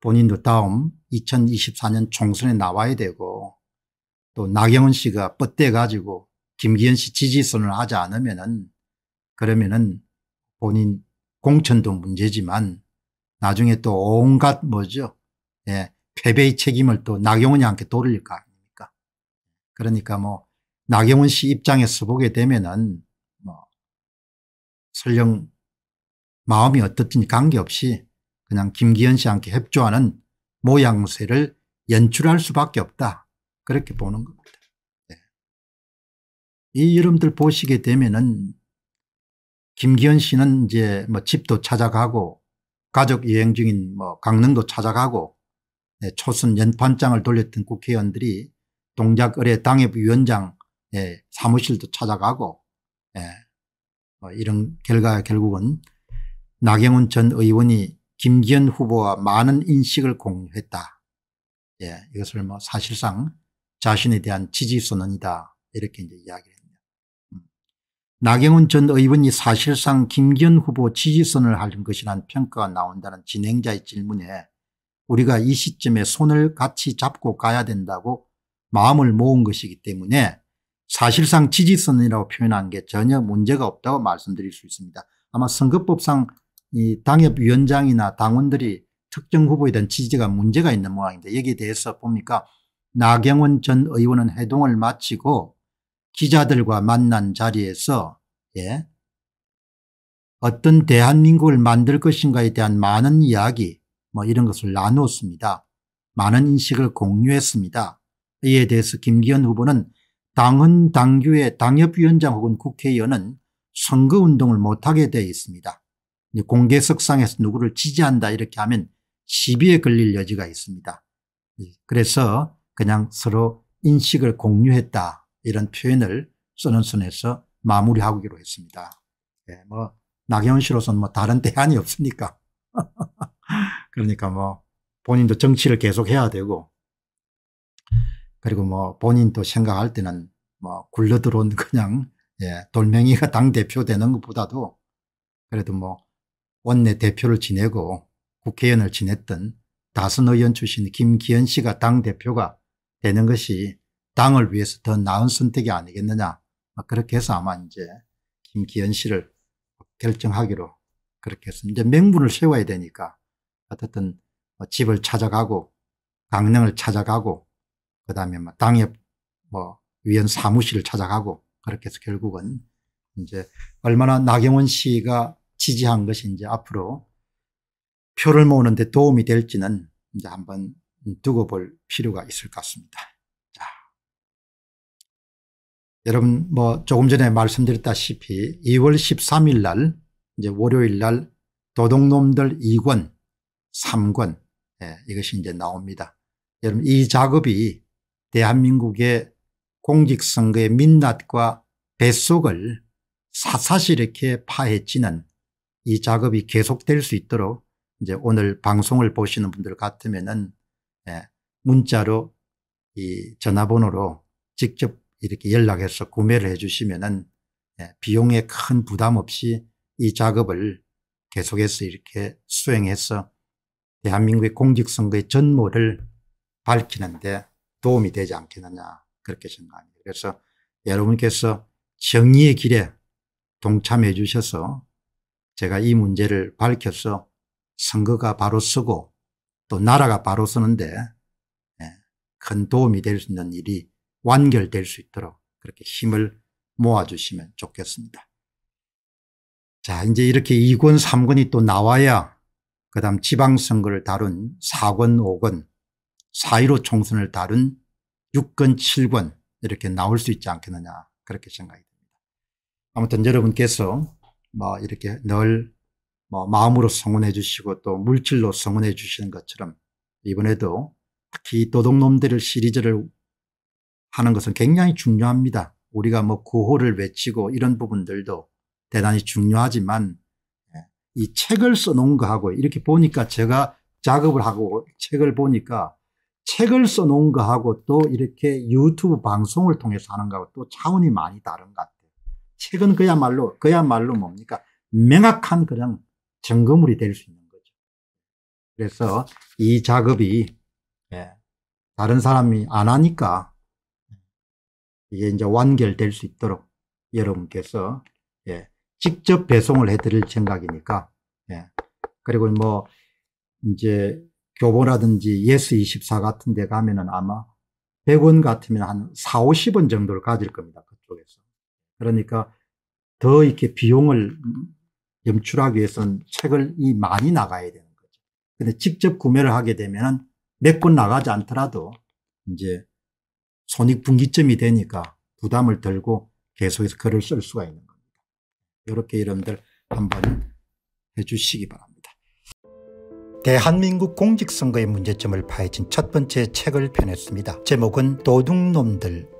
본인도 다음 2024년 총선에 나와야 되고 또 나경원 씨가 뻗대가지고 김기현 씨 지지선을 하지 않으면은 그러면은 본인 공천도 문제지만 나중에 또 온갖 뭐죠. 예, 패배의 책임을 또 나경원이한테 돌릴 거 아닙니까. 그러니까 뭐 나경원 씨 입장에서 보게 되면은 뭐 설령 마음이 어떻든지 관계없이 그냥 김기현 씨와 함께 협조하는 모양새를 연출할 수밖에 없다. 그렇게 보는 겁니다. 네. 이 여러분들 보시게 되면은 김기현 씨는 이제 뭐 집도 찾아가고 가족 여행 중인 뭐 강릉도 찾아가고 네, 초선 연판장을 돌렸던 국회의원들이 동작 의뢰 당협위원장 예, 사무실도 찾아가고 예, 뭐 이런 결과 결국은 나경원 전 의원이 김기현 후보와 많은 인식을 공유했다. 예, 이것을 뭐 사실상 자신에 대한 지지 선언이다 이렇게 이제 이야기를 합니다. 음. 나경원 전 의원이 사실상 김기현 후보 지지 선을 하는 것이란 평가가 나온다는 진행자의 질문에 우리가 이 시점에 손을 같이 잡고 가야 된다고 마음을 모은 것이기 때문에 사실상 지지선이라고 표현한 게 전혀 문제가 없다고 말씀드릴 수 있습니다. 아마 선거법상 이 당협위원장이나 당원들이 특정 후보에 대한 지지가 문제가 있는 모양인데 여기에 대해서 봅니까 나경원 전 의원은 회동을 마치고 기자들과 만난 자리에서 예 어떤 대한민국을 만들 것인가에 대한 많은 이야기 뭐 이런 것을 나누었습니다. 많은 인식을 공유했습니다. 이에 대해서 김기현 후보는 당헌 당규의 당협위원장 혹은 국회의원은 선거운동을 못하게 되어 있습니다. 공개석상에서 누구를 지지한다 이렇게 하면 시비에 걸릴 여지가 있습니다. 그래서 그냥 서로 인식을 공유했다 이런 표현을 쓰는 순에서 마무리하기로 했습니다. 네, 뭐 나경원 씨로서는 뭐 다른 대안이 없으니까 그러니까 뭐 본인도 정치를 계속 해야 되고 그리고 뭐 본인도 생각할 때는 뭐 굴러 들어온 그냥 예, 돌멩이가 당 대표 되는 것보다도 그래도 뭐 원내 대표를 지내고 국회의원을 지냈던 다선 의원 출신 김기현 씨가 당대표가 되는 것이 당을 위해서 더 나은 선택이 아니겠느냐 그렇게 해서 아마 이제 김기현 씨를 결정하기로 그렇게 했습니다. 이제 명분을 세워야 되니까 어쨌든 뭐 집을 찾아가고 강릉을 찾아가고 그 다음에 뭐 당협 뭐 위원 사무실을 찾아가고 그렇게 해서 결국은 이제 얼마나 나경원 씨가 지지한 것이 이제 앞으로 표를 모으는데 도움이 될지는 이제 한번 두고 볼 필요가 있을 것 같습니다. 자. 여러분 뭐 조금 전에 말씀드렸다시피 2월 13일 날 이제 월요일 날 도둑놈들 2권, 3권 예, 이것이 이제 나옵니다. 여러분 이 작업이 대한민국의 공직선거의 민낯과 뱃속을 사사시 이렇게 파헤치는 이 작업이 계속될 수 있도록 이제 오늘 방송을 보시는 분들 같으면은 예, 문자로 이 전화번호로 직접 이렇게 연락해서 구매를 해 주시면은 예, 비용에 큰 부담 없이 이 작업을 계속해서 이렇게 수행해서 대한민국의 공직선거의 전모를 밝히는데 도움이 되지 않겠느냐 그렇게 생각합니다. 그래서 여러분께서 정의의 길에 동참해 주셔서 제가 이 문제를 밝혀서 선거가 바로 서고 또 나라가 바로 서는데 예, 큰 도움이 될 수 있는 일이 완결될 수 있도록 그렇게 힘을 모아주시면 좋겠습니다. 자 이제 이렇게 2권 3권이 또 나와야 그 다음 지방선거를 다룬 4권 5권 4.15 총선을 다룬 6권 7권 이렇게 나올 수 있지 않겠느냐 그렇게 생각이 듭니다. 아무튼 여러분께서 뭐 이렇게 늘뭐 마음으로 성원해 주시고 또 물질로 성원해 주시는 것처럼 이번에도 특히 도둑놈들을 시리즈를 하는 것은 굉장히 중요합니다. 우리가 뭐 구호를 외치고 이런 부분들도 대단히 중요하지만 예, 이 책을 써놓은 거하고 이렇게 보니까 제가 작업을 하고 책을 보니까 책을 써놓은 거하고 또 이렇게 유튜브 방송을 통해서 하는 거하고 또 차원이 많이 다른 것 같아요. 책은 그야말로 그야말로 뭡니까 명확한 그런 증거물이될 수 있는 거죠. 그래서 이 작업이 예, 다른 사람이 안 하니까 이게 이제 완결될 수 있도록 여러분께서 예, 직접 배송을 해드릴 생각이니까 예, 그리고 뭐 이제 교보라든지 예스24 같은 데 가면은 아마 100원 같으면 한 4, 50원 정도를 가질 겁니다. 그쪽에서. 그러니까 더 이렇게 비용을 염출하기 위해서는 책을 이 많이 나가야 되는 거죠. 근데 직접 구매를 하게 되면은 몇권 나가지 않더라도 이제 손익분기점이 되니까 부담을 덜고 계속해서 글을 쓸 수가 있는 겁니다. 이렇게 여러분들 한번 해주시기 바랍니다. 대한민국 공직선거의 문제점을 파헤친 첫 번째 책을 펴냈습니다. 제목은 도둑놈들